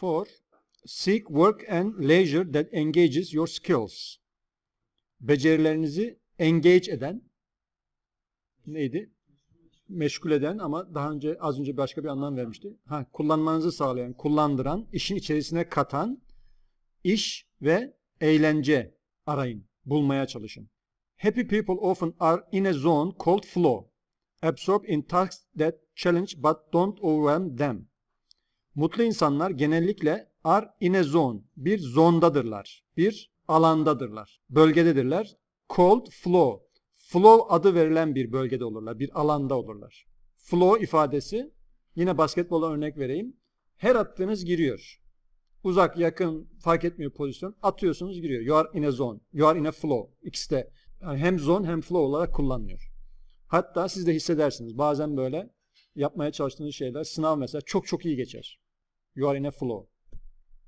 4. Seek work and leisure that engages your skills. Becerilerinizi engage eden neydi? Meşgul eden ama daha önce az önce başka bir anlam vermişti. Ha, kullanmanızı sağlayan, kullandıran, işin içerisine katan iş ve eğlence arayın, bulmaya çalışın. Happy people often are in a zone called flow. Absorb in tasks that challenge but don't overwhelm them. Mutlu insanlar genellikle ar in a zone, bir zondadırlar, bir alandadırlar, bölgededirler. Cold flow, flow adı verilen bir bölgede olurlar, bir alanda olurlar. Flow ifadesi, yine basketbola örnek vereyim. Her attığınız giriyor. Uzak, yakın fark etmiyor pozisyon. Atıyorsunuz giriyor. You are in a zone, you are in a flow. İkisi de yani hem zone hem flow olarak kullanılıyor. Hatta siz de hissedersiniz. Bazen böyle yapmaya çalıştığınız şeyler sınav mesela çok çok iyi geçer. You are in a flow.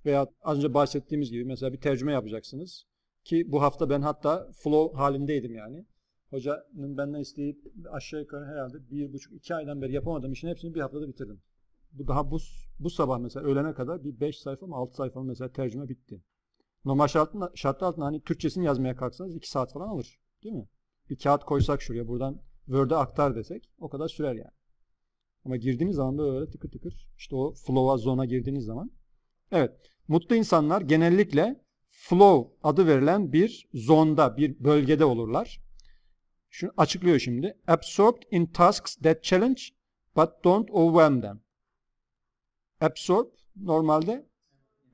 Veya az önce bahsettiğimiz gibi mesela bir tercüme yapacaksınız. Ki bu hafta ben hatta flow halindeydim yani. Hocanın benden isteyip aşağı yukarı herhalde bir buçuk iki aydan beri yapamadığım işin hepsini bir haftada bitirdim. Bu daha bu, bu sabah mesela öğlene kadar bir beş sayfa mı altı sayfa mı mesela tercüme bitti. Normal şartında, şartlar altında hani Türkçesini yazmaya kalksanız iki saat falan alır. Değil mi? Bir kağıt koysak şuraya buradan Word'e aktar desek o kadar sürer yani. Ama girdiğiniz zaman böyle tıkır tıkır işte o flow'a zona girdiğiniz zaman. Evet mutlu insanlar genellikle flow adı verilen bir zonda bir bölgede olurlar. Şunu açıklıyor şimdi. Absorbed in tasks that challenge but don't overwhelm them. Absorb normalde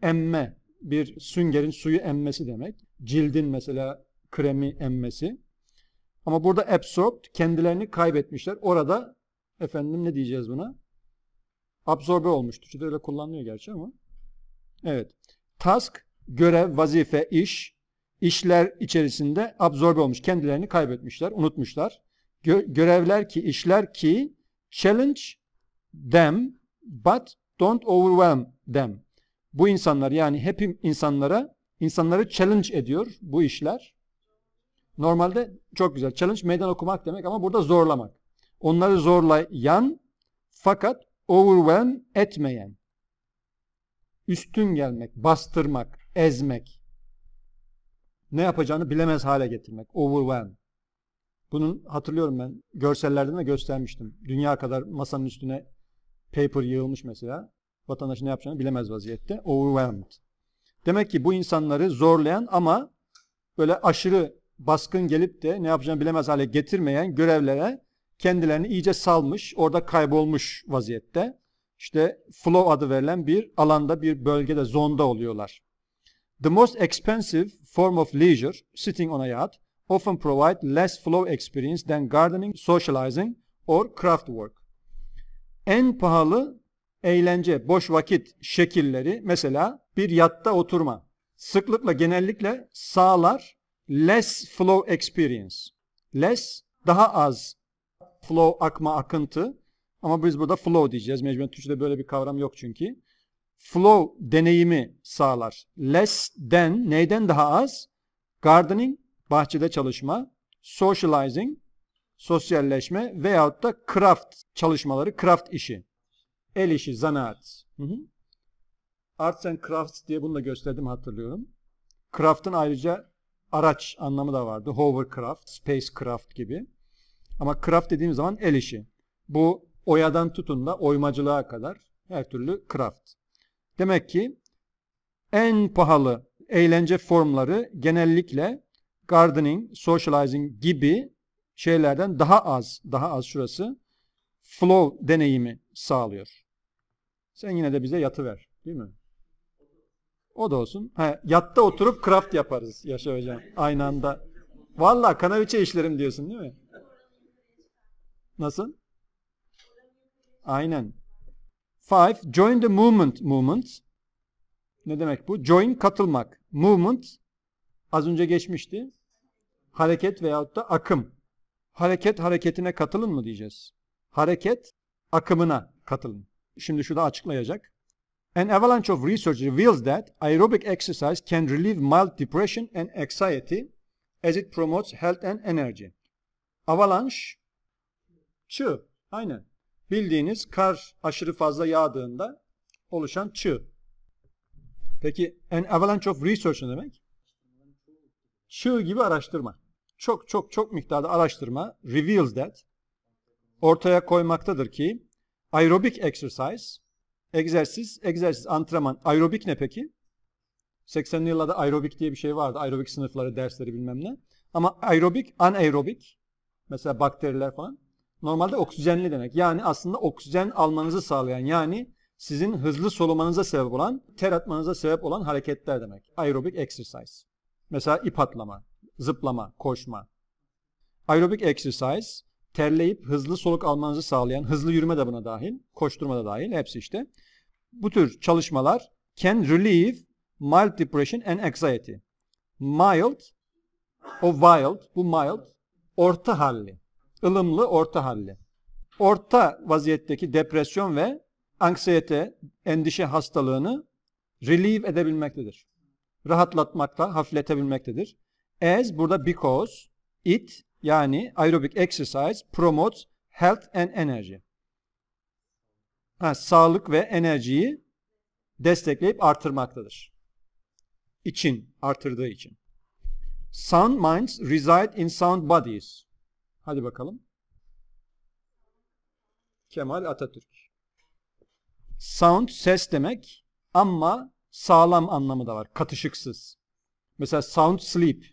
emme bir süngerin suyu emmesi demek. Cildin mesela kremi emmesi. Ama burada absorbed kendilerini kaybetmişler. Orada efendim ne diyeceğiz buna? Absorbe olmuş. Türkçe'de öyle kullanılıyor gerçi ama. Evet. Task, görev, vazife, iş, işler içerisinde absorbe olmuş. Kendilerini kaybetmişler, unutmuşlar. Gö görevler ki, işler ki challenge them but don't overwhelm them. Bu insanlar yani hep insanlara insanları challenge ediyor bu işler. Normalde çok güzel. Challenge meydan okumak demek ama burada zorlamak onları zorlayan fakat overwhelm etmeyen, üstün gelmek, bastırmak, ezmek, ne yapacağını bilemez hale getirmek, overwhelm. Bunun hatırlıyorum ben görsellerden de göstermiştim. Dünya kadar masanın üstüne paper yığılmış mesela. Vatandaş ne yapacağını bilemez vaziyette. Overwhelmed. Demek ki bu insanları zorlayan ama böyle aşırı baskın gelip de ne yapacağını bilemez hale getirmeyen görevlere kendilerini iyice salmış, orada kaybolmuş vaziyette. İşte flow adı verilen bir alanda, bir bölgede, zonda oluyorlar. The most expensive form of leisure, sitting on a yacht, often provide less flow experience than gardening, socializing or craft work. En pahalı eğlence, boş vakit şekilleri mesela bir yatta oturma. Sıklıkla genellikle sağlar less flow experience. Less daha az flow akma akıntı ama biz burada flow diyeceğiz. Mecburen Türkçe'de böyle bir kavram yok çünkü. Flow deneyimi sağlar. Less than neyden daha az? Gardening bahçede çalışma, socializing sosyalleşme veyahut da craft çalışmaları, craft işi. El işi, zanaat. Hı hı. Arts and Crafts diye bunu da gösterdim hatırlıyorum. Craft'ın ayrıca araç anlamı da vardı. Hovercraft, spacecraft gibi. Ama craft dediğim zaman el işi. Bu oyadan tutun da oymacılığa kadar her türlü craft. Demek ki en pahalı eğlence formları genellikle gardening, socializing gibi şeylerden daha az, daha az şurası flow deneyimi sağlıyor. Sen yine de bize yatı ver, değil mi? O da olsun. He, yatta oturup craft yaparız Yaşa Hocam aynı anda. Valla kanaviçe işlerim diyorsun değil mi? Nasıl? Aynen. Five, join the movement. Movement. Ne demek bu? Join, katılmak. Movement, az önce geçmişti. Hareket veyahut da akım. Hareket hareketine katılın mı diyeceğiz. Hareket akımına katılın. Şimdi şurada açıklayacak. An avalanche of research reveals that aerobic exercise can relieve mild depression and anxiety as it promotes health and energy. Avalanche Çığ. Aynen. Bildiğiniz kar aşırı fazla yağdığında oluşan çığ. Peki an avalanche of research ne demek? Çığ gibi araştırma. Çok çok çok miktarda araştırma reveals that ortaya koymaktadır ki aerobic exercise egzersiz, egzersiz, antrenman. Aerobik ne peki? 80'li yıllarda aerobik diye bir şey vardı. Aerobik sınıfları, dersleri bilmem ne. Ama aerobik, anaerobik. Mesela bakteriler falan normalde oksijenli demek. Yani aslında oksijen almanızı sağlayan yani sizin hızlı solumanıza sebep olan, ter atmanıza sebep olan hareketler demek. Aerobic exercise. Mesela ip atlama, zıplama, koşma. Aerobic exercise terleyip hızlı soluk almanızı sağlayan, hızlı yürüme de buna dahil, koşturma da dahil, hepsi işte. Bu tür çalışmalar can relieve mild depression and anxiety. Mild, o wild, bu mild, orta halli ılımlı orta halli. Orta vaziyetteki depresyon ve anksiyete, endişe hastalığını relieve edebilmektedir. rahatlatmakta, hafifletebilmektedir. As burada because, it yani aerobic exercise promotes health and energy. Ha, sağlık ve enerjiyi destekleyip artırmaktadır. İçin, artırdığı için. Sound minds reside in sound bodies. Hadi bakalım. Kemal Atatürk. Sound ses demek ama sağlam anlamı da var. Katışıksız. Mesela sound sleep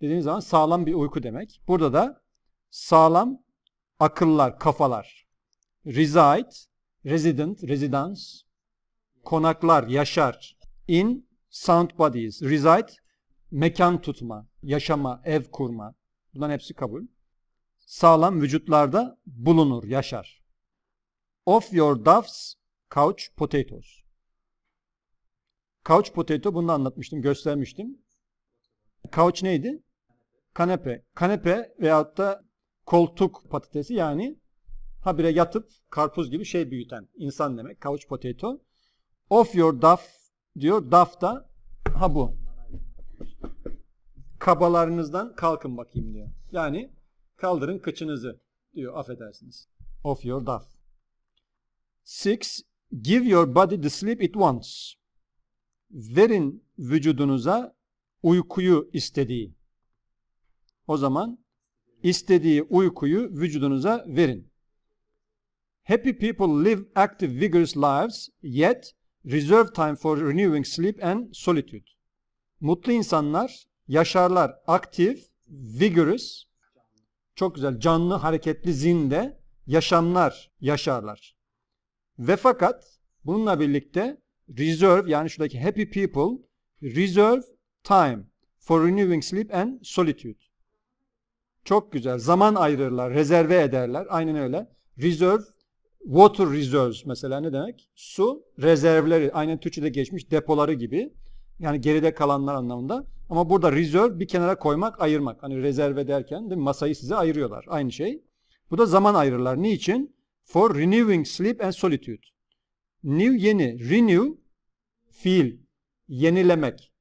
dediğiniz zaman sağlam bir uyku demek. Burada da sağlam akıllar, kafalar. Reside, resident, residence, konaklar, yaşar. In sound bodies. Reside, mekan tutma, yaşama, ev kurma. Bunların hepsi kabul sağlam vücutlarda bulunur, yaşar. Of your doves, couch potatoes. Couch potato bunu da anlatmıştım, göstermiştim. Couch neydi? Kanepe. Kanepe veyahut da koltuk patatesi yani habire yatıp karpuz gibi şey büyüten insan demek. Couch potato. Of your duff diyor. Duff da ha bu. Kabalarınızdan kalkın bakayım diyor. Yani Kaldırın kıçınızı diyor affedersiniz. Of your duff. Six, Give your body the sleep it wants. Verin vücudunuza uykuyu istediği. O zaman istediği uykuyu vücudunuza verin. Happy people live active vigorous lives yet reserve time for renewing sleep and solitude. Mutlu insanlar yaşarlar aktif, vigorous çok güzel canlı hareketli zinde yaşamlar yaşarlar. Ve fakat bununla birlikte reserve yani şuradaki happy people reserve time for renewing sleep and solitude. Çok güzel. Zaman ayırırlar, rezerve ederler. Aynen öyle. Reserve, water reserves mesela ne demek? Su rezervleri. Aynen Türkçe'de geçmiş depoları gibi. Yani geride kalanlar anlamında. Ama burada reserve bir kenara koymak, ayırmak. Hani rezerve derken de masayı size ayırıyorlar. Aynı şey. Bu da zaman ayırırlar. Niçin? For renewing sleep and solitude. New yeni. Renew fiil. Yenilemek.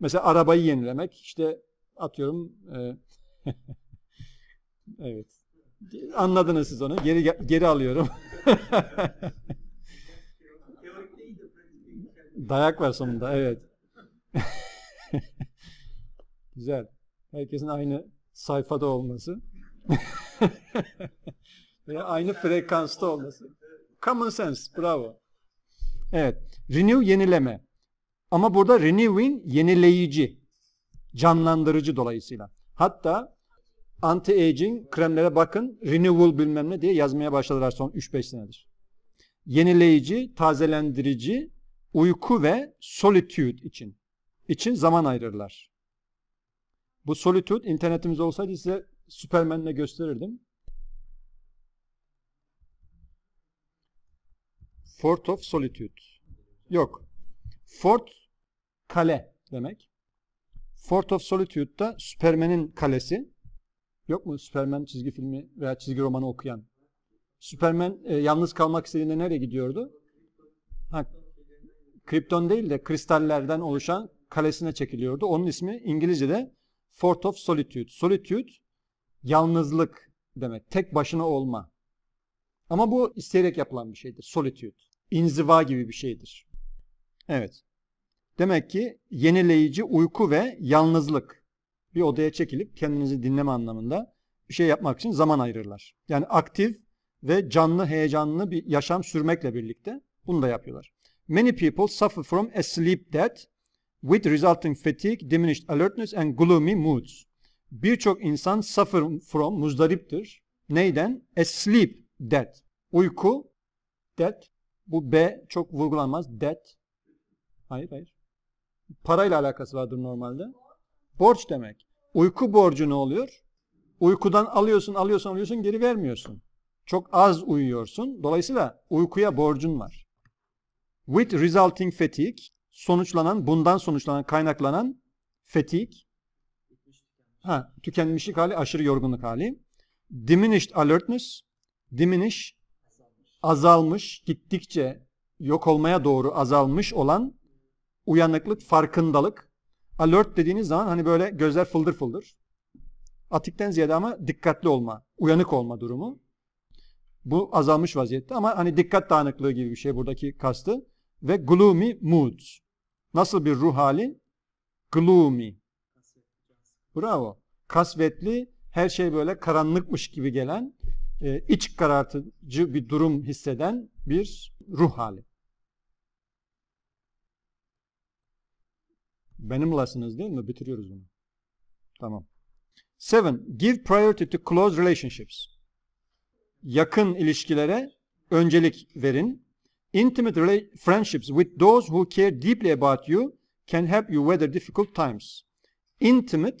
Mesela arabayı yenilemek. İşte atıyorum e, evet. Anladınız siz onu. Geri geri alıyorum. Dayak var sonunda. Evet. Güzel. Herkesin aynı sayfada olması. Veya aynı frekansta olması. Common sense. Bravo. Evet. Renew yenileme. Ama burada renewing yenileyici. Canlandırıcı dolayısıyla. Hatta anti-aging kremlere bakın renewal bilmem ne diye yazmaya başladılar son 3-5 senedir. Yenileyici, tazelendirici, uyku ve solitude için için zaman ayırırlar. Bu solitude internetimiz olsaydı size Superman'le gösterirdim. Fort of Solitude. Yok. Fort kale demek. Fort of da Superman'in kalesi. Yok mu Superman çizgi filmi veya çizgi romanı okuyan? Superman e, yalnız kalmak istediğinde nereye gidiyordu? Ha, kripton değil de kristallerden oluşan kalesine çekiliyordu. Onun ismi İngilizce'de Fort of Solitude. Solitude yalnızlık demek. Tek başına olma. Ama bu isteyerek yapılan bir şeydir. Solitude. İnziva gibi bir şeydir. Evet. Demek ki yenileyici uyku ve yalnızlık. Bir odaya çekilip kendinizi dinleme anlamında bir şey yapmak için zaman ayırırlar. Yani aktif ve canlı heyecanlı bir yaşam sürmekle birlikte bunu da yapıyorlar. Many people suffer from a sleep debt with resulting fatigue, diminished alertness and gloomy moods. Birçok insan suffer from muzdariptir. Neyden? A sleep debt. Uyku debt. Bu B çok vurgulanmaz. Debt. Hayır hayır. Parayla alakası vardır normalde. Borç demek. Uyku borcu ne oluyor? Uykudan alıyorsun, alıyorsun, alıyorsun, geri vermiyorsun. Çok az uyuyorsun. Dolayısıyla uykuya borcun var. With resulting fatigue, sonuçlanan, bundan sonuçlanan, kaynaklanan fatigue, ha, tükenmişlik hali, aşırı yorgunluk hali, diminished alertness, diminish, azalmış, gittikçe yok olmaya doğru azalmış olan uyanıklık, farkındalık. Alert dediğiniz zaman hani böyle gözler fıldır fıldır. Atikten ziyade ama dikkatli olma, uyanık olma durumu. Bu azalmış vaziyette ama hani dikkat dağınıklığı gibi bir şey buradaki kastı. Ve gloomy moods. Nasıl bir ruh hali? Gloomy. Bravo. Kasvetli, her şey böyle karanlıkmış gibi gelen, e, iç karartıcı bir durum hisseden bir ruh hali. Benimlasınız değil mi? Bitiriyoruz bunu. Tamam. Seven, give priority to close relationships. Yakın ilişkilere öncelik verin. Intimate friendships with those who care deeply about you can help you weather difficult times. Intimate,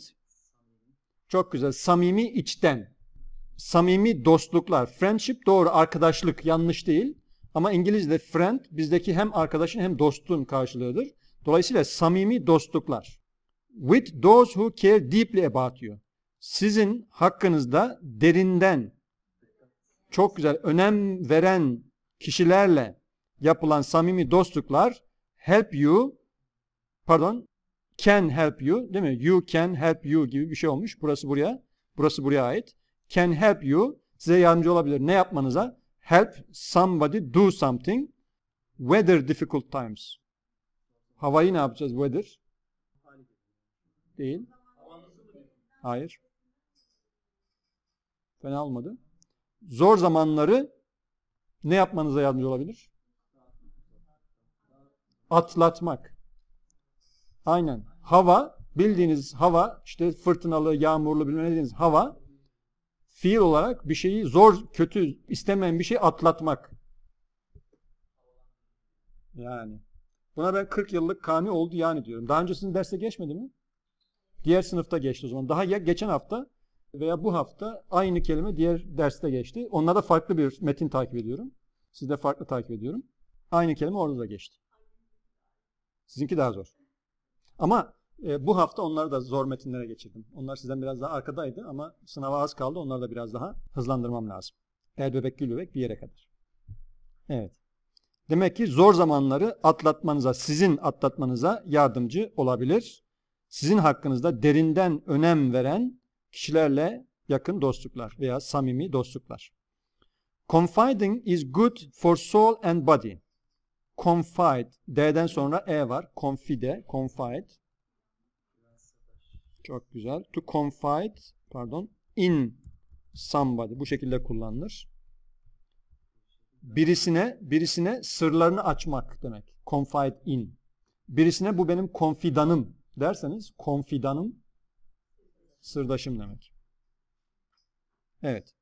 çok güzel, samimi içten. Samimi dostluklar, friendship doğru, arkadaşlık yanlış değil. Ama İngilizce'de friend bizdeki hem arkadaşın hem dostun karşılığıdır. Dolayısıyla samimi dostluklar. With those who care deeply about you. Sizin hakkınızda derinden, çok güzel önem veren kişilerle yapılan samimi dostluklar help you pardon can help you değil mi? You can help you gibi bir şey olmuş. Burası buraya. Burası buraya ait. Can help you size yardımcı olabilir. Ne yapmanıza? Help somebody do something. Weather difficult times. Havayı ne yapacağız? Weather. Değil. Hayır. Fena olmadı. Zor zamanları ne yapmanıza yardımcı olabilir? atlatmak. Aynen. Hava, bildiğiniz hava, işte fırtınalı, yağmurlu bilmem dediğiniz hava fiil olarak bir şeyi zor, kötü, istemeyen bir şey atlatmak. Yani. Buna ben 40 yıllık kani oldu yani diyorum. Daha öncesinde derste geçmedi mi? Diğer sınıfta geçti o zaman. Daha ya geçen hafta veya bu hafta aynı kelime diğer derste geçti. Onlarda farklı bir metin takip ediyorum. Sizde farklı takip ediyorum. Aynı kelime orada da geçti. Sizinki daha zor. Ama e, bu hafta onları da zor metinlere geçirdim. Onlar sizden biraz daha arkadaydı ama sınava az kaldı. Onları da biraz daha hızlandırmam lazım. El bebek gül bebek bir yere kadar. Evet. Demek ki zor zamanları atlatmanıza, sizin atlatmanıza yardımcı olabilir. Sizin hakkınızda derinden önem veren kişilerle yakın dostluklar veya samimi dostluklar. Confiding is good for soul and body confide. D'den sonra E var. Confide, confide. Çok güzel. To confide, pardon, in somebody. Bu şekilde kullanılır. Birisine, birisine sırlarını açmak demek. Confide in. Birisine bu benim confidanım derseniz, confidanım, sırdaşım demek. Evet.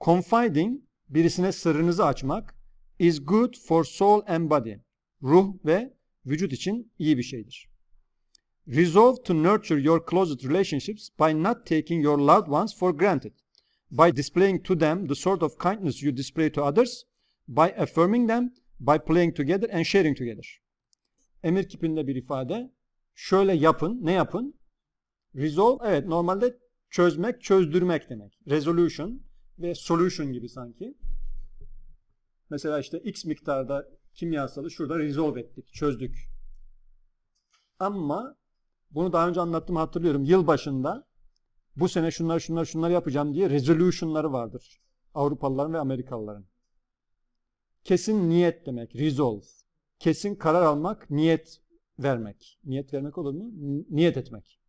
Confiding birisine sırrınızı açmak, is good for soul and body. Ruh ve vücut için iyi bir şeydir. Resolve to nurture your closest relationships by not taking your loved ones for granted. By displaying to them the sort of kindness you display to others, by affirming them, by playing together and sharing together. Emir kipinde bir ifade. Şöyle yapın, ne yapın? Resolve, evet normalde çözmek, çözdürmek demek. Resolution ve solution gibi sanki. Mesela işte x miktarda kimyasalı şurada resolve ettik, çözdük. Ama bunu daha önce anlattım hatırlıyorum. Yıl başında bu sene şunlar şunlar şunlar yapacağım diye resolution'ları vardır. Avrupalıların ve Amerikalıların. Kesin niyet demek, resolve. Kesin karar almak, niyet vermek. Niyet vermek olur mu? Niyet etmek.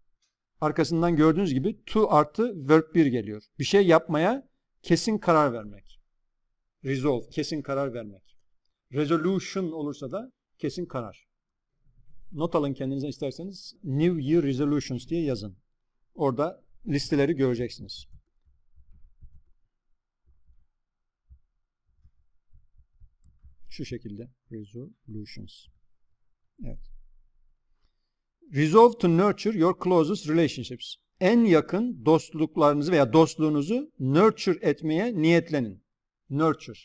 Arkasından gördüğünüz gibi to artı verb 1 geliyor. Bir şey yapmaya kesin karar vermek. Resolve, kesin karar vermek. Resolution olursa da kesin karar. Not alın kendinize isterseniz. New Year Resolutions diye yazın. Orada listeleri göreceksiniz. Şu şekilde. Resolutions. Evet. Resolve to nurture your closest relationships. En yakın dostluklarınızı veya dostluğunuzu nurture etmeye niyetlenin nurture,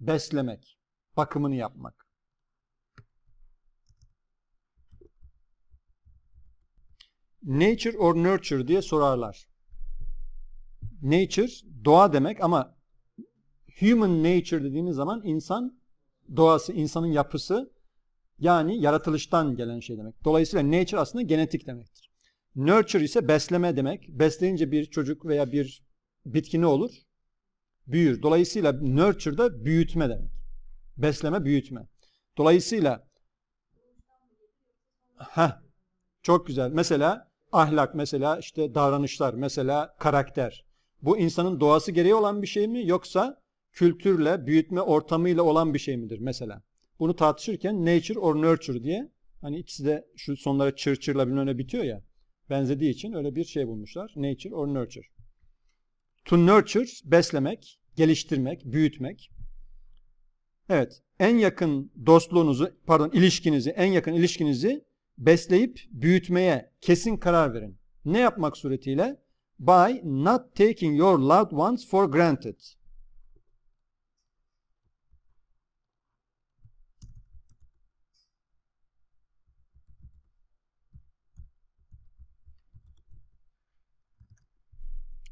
beslemek, bakımını yapmak. Nature or nurture diye sorarlar. Nature doğa demek ama human nature dediğimiz zaman insan doğası, insanın yapısı yani yaratılıştan gelen şey demek. Dolayısıyla nature aslında genetik demektir. Nurture ise besleme demek. Besleyince bir çocuk veya bir bitki ne olur? büyür. Dolayısıyla nurture da büyütme demek. Besleme, büyütme. Dolayısıyla ha çok güzel. Mesela ahlak, mesela işte davranışlar, mesela karakter. Bu insanın doğası gereği olan bir şey mi yoksa kültürle, büyütme ortamıyla olan bir şey midir mesela? Bunu tartışırken nature or nurture diye hani ikisi de şu sonlara çırçırla bilmem ne bitiyor ya benzediği için öyle bir şey bulmuşlar. Nature or nurture. To nurture, beslemek, geliştirmek, büyütmek. Evet, en yakın dostluğunuzu, pardon ilişkinizi, en yakın ilişkinizi besleyip büyütmeye kesin karar verin. Ne yapmak suretiyle? By not taking your loved ones for granted.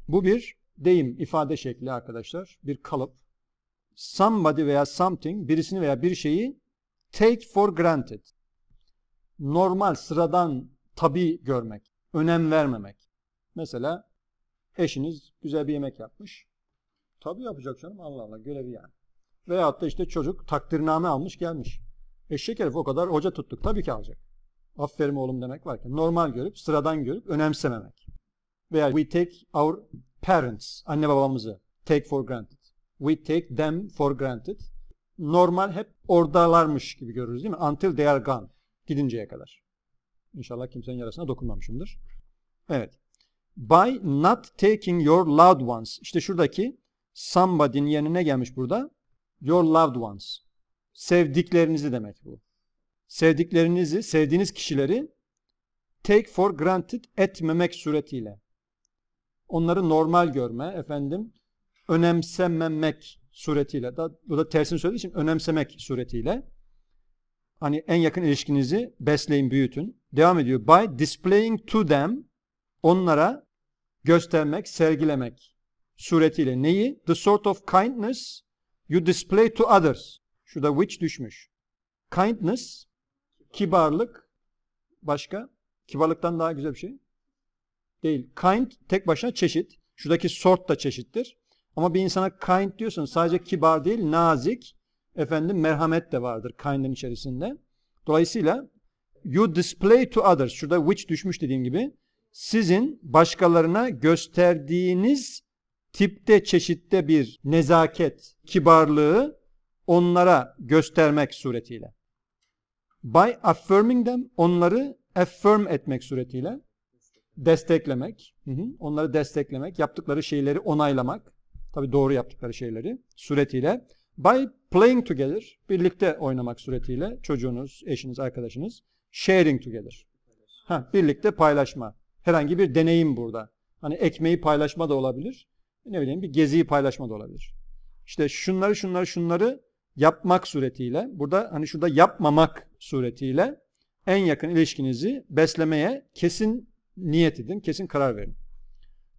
Bu bir deyim ifade şekli arkadaşlar bir kalıp. Somebody veya something birisini veya bir şeyi take for granted. Normal, sıradan, tabi görmek, önem vermemek. Mesela eşiniz güzel bir yemek yapmış. Tabi yapacak canım Allah Allah görevi yani. Veyahut da işte çocuk takdirname almış gelmiş. Eşek herif o kadar hoca tuttuk tabii ki alacak. Aferin oğlum demek varken normal görüp sıradan görüp önemsememek. Veya we take our parents, anne babamızı take for granted. We take them for granted. Normal hep oradalarmış gibi görürüz değil mi? Until they are gone. Gidinceye kadar. İnşallah kimsenin yarasına dokunmamışımdır. Evet. By not taking your loved ones. İşte şuradaki somebody'nin yerine gelmiş burada. Your loved ones. Sevdiklerinizi demek bu. Sevdiklerinizi, sevdiğiniz kişileri take for granted etmemek suretiyle onları normal görme, efendim önemsememek suretiyle, da, bu da tersini söylediği için önemsemek suretiyle hani en yakın ilişkinizi besleyin, büyütün. Devam ediyor. By displaying to them onlara göstermek, sergilemek suretiyle neyi? The sort of kindness you display to others. Şurada which düşmüş. Kindness, kibarlık, başka? Kibarlıktan daha güzel bir şey değil. Kind tek başına çeşit. Şuradaki sort da çeşittir. Ama bir insana kind diyorsun sadece kibar değil nazik, efendim merhamet de vardır kind'in içerisinde. Dolayısıyla you display to others. Şurada which düşmüş dediğim gibi. Sizin başkalarına gösterdiğiniz tipte çeşitte bir nezaket, kibarlığı onlara göstermek suretiyle. By affirming them onları affirm etmek suretiyle desteklemek, hı hı, onları desteklemek, yaptıkları şeyleri onaylamak, tabi doğru yaptıkları şeyleri suretiyle by playing together, birlikte oynamak suretiyle çocuğunuz, eşiniz, arkadaşınız sharing together. Ha, birlikte paylaşma. Herhangi bir deneyim burada. Hani ekmeği paylaşma da olabilir. Ne bileyim bir geziyi paylaşma da olabilir. İşte şunları şunları şunları yapmak suretiyle burada hani şurada yapmamak suretiyle en yakın ilişkinizi beslemeye kesin niyet edin, kesin karar verin.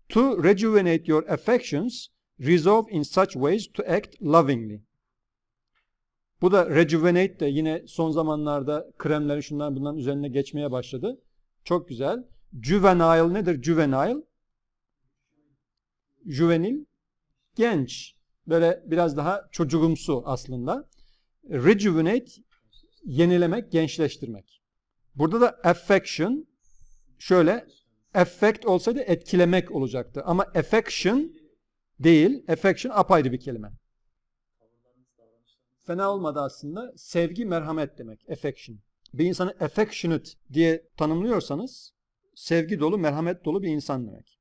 To rejuvenate your affections, resolve in such ways to act lovingly. Bu da rejuvenate de yine son zamanlarda kremlerin şundan bundan üzerine geçmeye başladı. Çok güzel. Juvenile nedir? Juvenile. Juvenil. Genç. Böyle biraz daha çocuğumsu aslında. Rejuvenate yenilemek, gençleştirmek. Burada da affection şöyle effect olsaydı etkilemek olacaktı. Ama affection değil. Affection apayrı bir kelime. Fena olmadı aslında. Sevgi, merhamet demek. Affection. Bir insanı affectionate diye tanımlıyorsanız sevgi dolu, merhamet dolu bir insan demek.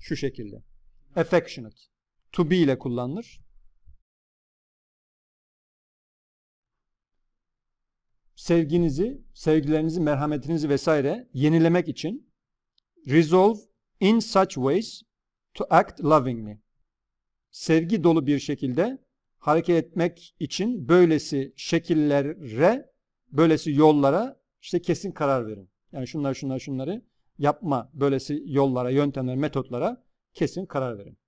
Şu şekilde. Affectionate. To be ile kullanılır. sevginizi, sevgilerinizi, merhametinizi vesaire yenilemek için resolve in such ways to act lovingly. Sevgi dolu bir şekilde hareket etmek için böylesi şekillere, böylesi yollara işte kesin karar verin. Yani şunlar şunlar şunları yapma böylesi yollara, yöntemlere, metotlara kesin karar verin.